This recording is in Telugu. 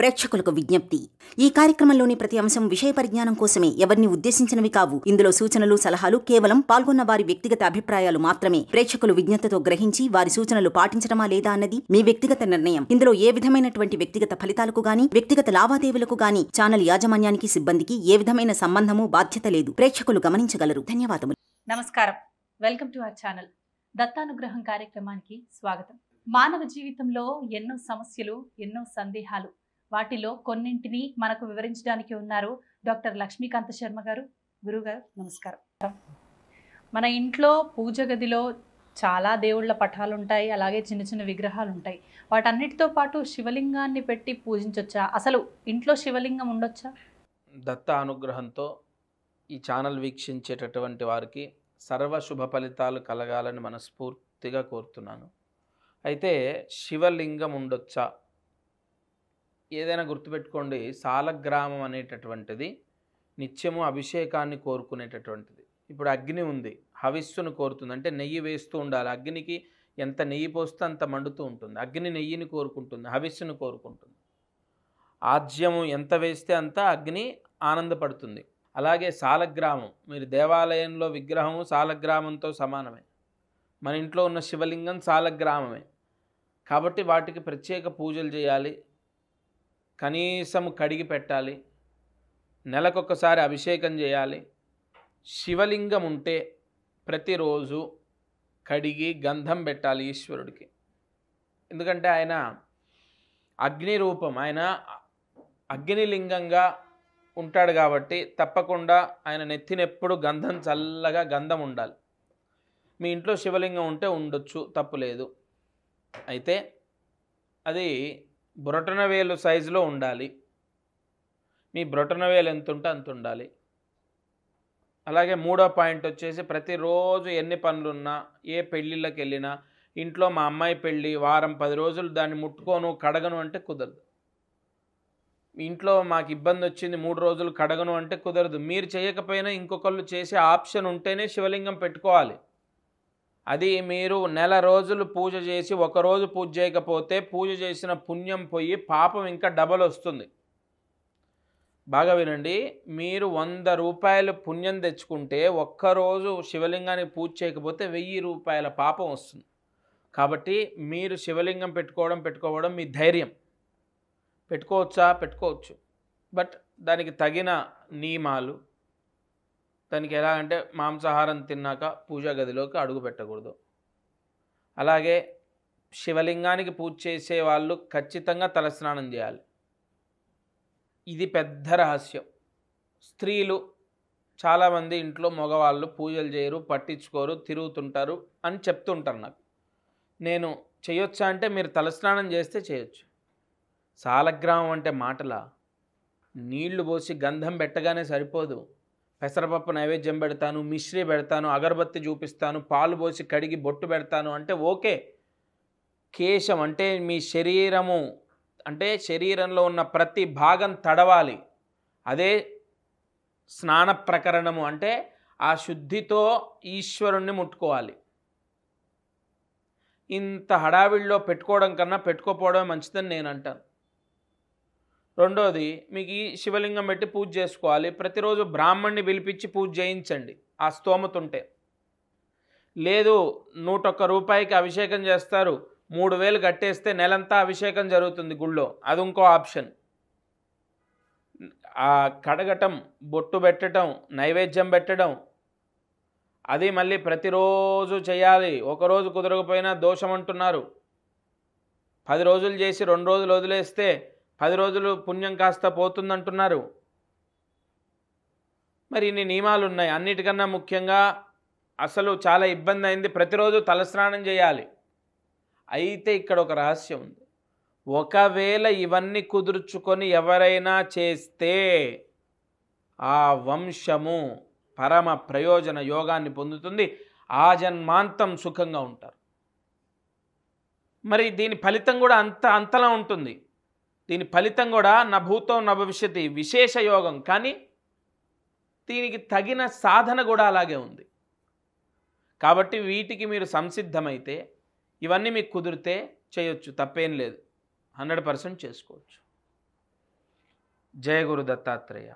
ప్రేక్షకులకు విజ్ఞప్తి ఈ కార్యక్రమంలోని ప్రతి అంశం విషయ పరిజ్ఞానం కోసమే ఎవరిని ఉద్దేశించినవి కావు ఇందులో సూచనలు సలహాలు కేవలం పాల్గొన్న వారి వ్యక్తిగత అభిప్రాయాలు మాత్రమే ప్రేక్షకులు విజ్ఞతతో గ్రహించి వారి సూచనలు పాటించడమా లేదా అన్నది మీ వ్యక్తిగత నిర్ణయం ఇందులో ఏ విధమైనటువంటి వ్యక్తిగత ఫలితాలకు గాని వ్యక్తిగత లావాదేవీలకు గాని ఛానల్ యాజమాన్యానికి సిబ్బందికి ఏ విధమైన సంబంధము బాధ్యత లేదు ప్రేక్షకులు గమనించగలరు ధన్యవాదములు నమస్కారం వెల్కమ్ టు అవర్ ఛానల్ దత్తానుగ్రహం కార్యక్రమానికి స్వాగతం మానవ జీవితంలో ఎన్నో సమస్యలు ఎన్నో సందేహాలు వాటిలో కొన్నింటిని మనకు వివరించడానికి ఉన్నారు డాక్టర్ లక్ష్మీకాంత శర్మ గారు గురుగారు నమస్కారం మన ఇంట్లో పూజ గదిలో చాలా దేవుళ్ళ పటాలు ఉంటాయి అలాగే చిన్న చిన్న విగ్రహాలు ఉంటాయి వాటన్నిటితో పాటు శివలింగాన్ని పెట్టి పూజించొచ్చా అసలు ఇంట్లో శివలింగం ఉండొచ్చా దత్త అనుగ్రహంతో ఈ ఛానల్ వీక్షించేటటువంటి వారికి సర్వ శుభ ఫలితాలు కలగాలని మనస్ఫూర్తిగా కోరుతున్నాను అయితే శివలింగం ఉండొచ్చా ఏదైనా గుర్తుపెట్టుకోండి సాలగ్రామం అనేటటువంటిది నిత్యము అభిషేకాన్ని కోరుకునేటటువంటిది ఇప్పుడు అగ్ని ఉంది హవిస్సును కోరుతుంది అంటే నెయ్యి వేస్తూ ఉండాలి అగ్నికి ఎంత నెయ్యి పోస్తే అంత మండుతూ ఉంటుంది అగ్ని నెయ్యిని కోరుకుంటుంది హవిస్సును కోరుకుంటుంది ఆజ్యము ఎంత వేస్తే అంత అగ్ని ఆనందపడుతుంది అలాగే సాలగ్రామం మీరు దేవాలయంలో విగ్రహము సాలగ్రామంతో సమానమే మన ఇంట్లో ఉన్న శివలింగం సాలగ్రామమే కాబట్టి వాటికి ప్రత్యేక పూజలు చేయాలి కనీసం కడిగి పెట్టాలి నెలకొకసారి అభిషేకం చేయాలి శివలింగం ఉంటే ప్రతిరోజు కడిగి గంధం పెట్టాలి ఈశ్వరుడికి ఎందుకంటే ఆయన అగ్ని రూపం ఆయన అగ్నిలింగంగా ఉంటాడు కాబట్టి తప్పకుండా ఆయన నెత్తినెప్పుడు గంధం చల్లగా గంధం ఉండాలి మీ ఇంట్లో శివలింగం ఉంటే ఉండొచ్చు లేదు అయితే అది బ్రొటన వేలు సైజులో ఉండాలి మీ బ్రొటన వేలు ఎంత ఉంటే అంత ఉండాలి అలాగే మూడో పాయింట్ వచ్చేసి ప్రతిరోజు ఎన్ని పనులున్నా ఏ పెళ్ళిళ్ళకి వెళ్ళినా ఇంట్లో మా అమ్మాయి పెళ్ళి వారం పది రోజులు దాన్ని ముట్టుకోను కడగను అంటే కుదరదు ఇంట్లో మాకు ఇబ్బంది వచ్చింది మూడు రోజులు కడగను అంటే కుదరదు మీరు చేయకపోయినా ఇంకొకళ్ళు చేసే ఆప్షన్ ఉంటేనే శివలింగం పెట్టుకోవాలి అది మీరు నెల రోజులు పూజ చేసి ఒకరోజు పూజ చేయకపోతే పూజ చేసిన పుణ్యం పోయి పాపం ఇంకా డబల్ వస్తుంది బాగా వినండి మీరు వంద రూపాయలు పుణ్యం తెచ్చుకుంటే ఒక్కరోజు శివలింగానికి పూజ చేయకపోతే వెయ్యి రూపాయల పాపం వస్తుంది కాబట్టి మీరు శివలింగం పెట్టుకోవడం పెట్టుకోవడం మీ ధైర్యం పెట్టుకోవచ్చా పెట్టుకోవచ్చు బట్ దానికి తగిన నియమాలు దానికి ఎలా అంటే మాంసాహారం తిన్నాక పూజా గదిలోకి అడుగు పెట్టకూడదు అలాగే శివలింగానికి పూజ చేసే వాళ్ళు ఖచ్చితంగా తలస్నానం చేయాలి ఇది పెద్ద రహస్యం స్త్రీలు చాలామంది ఇంట్లో మగవాళ్ళు పూజలు చేయరు పట్టించుకోరు తిరుగుతుంటారు అని చెప్తుంటారు నాకు నేను చేయొచ్చా అంటే మీరు తలస్నానం చేస్తే చేయొచ్చు సాలగ్రామం అంటే మాటల నీళ్లు పోసి గంధం పెట్టగానే సరిపోదు పెసరపప్పు నైవేద్యం పెడతాను మిశ్రీ పెడతాను అగరబత్తి చూపిస్తాను పాలు పోసి కడిగి బొట్టు పెడతాను అంటే ఓకే కేశం అంటే మీ శరీరము అంటే శరీరంలో ఉన్న ప్రతి భాగం తడవాలి అదే స్నాన ప్రకరణము అంటే ఆ శుద్ధితో ఈశ్వరుణ్ణి ముట్టుకోవాలి ఇంత హడావిడిలో పెట్టుకోవడం కన్నా పెట్టుకోపోవడమే మంచిదని నేను అంటాను రెండోది మీకు ఈ శివలింగం పెట్టి పూజ చేసుకోవాలి ప్రతిరోజు బ్రాహ్మణ్ణి పిలిపించి పూజ చేయించండి ఆ స్తోమత ఉంటే లేదు నూటొక్క రూపాయికి అభిషేకం చేస్తారు మూడు వేలు కట్టేస్తే నెలంతా అభిషేకం జరుగుతుంది గుళ్ళో అది ఇంకో ఆప్షన్ కడగటం బొట్టు పెట్టడం నైవేద్యం పెట్టడం అది మళ్ళీ ప్రతిరోజు చేయాలి ఒకరోజు కుదరకపోయినా దోషం అంటున్నారు పది రోజులు చేసి రెండు రోజులు వదిలేస్తే పది రోజులు పుణ్యం కాస్త పోతుందంటున్నారు మరి ఇన్ని నియమాలు ఉన్నాయి అన్నిటికన్నా ముఖ్యంగా అసలు చాలా ఇబ్బంది అయింది ప్రతిరోజు తలస్నానం చేయాలి అయితే ఇక్కడ ఒక రహస్యం ఉంది ఒకవేళ ఇవన్నీ కుదుర్చుకొని ఎవరైనా చేస్తే ఆ వంశము పరమ ప్రయోజన యోగాన్ని పొందుతుంది ఆ జన్మాంతం సుఖంగా ఉంటారు మరి దీని ఫలితం కూడా అంత అంతలా ఉంటుంది దీని ఫలితం కూడా నభూతం నభవిష్యతి విశేష యోగం కానీ దీనికి తగిన సాధన కూడా అలాగే ఉంది కాబట్టి వీటికి మీరు సంసిద్ధమైతే ఇవన్నీ మీకు కుదిరితే చేయొచ్చు తప్పేం లేదు హండ్రెడ్ పర్సెంట్ చేసుకోవచ్చు జయ గురు దత్తాత్రేయ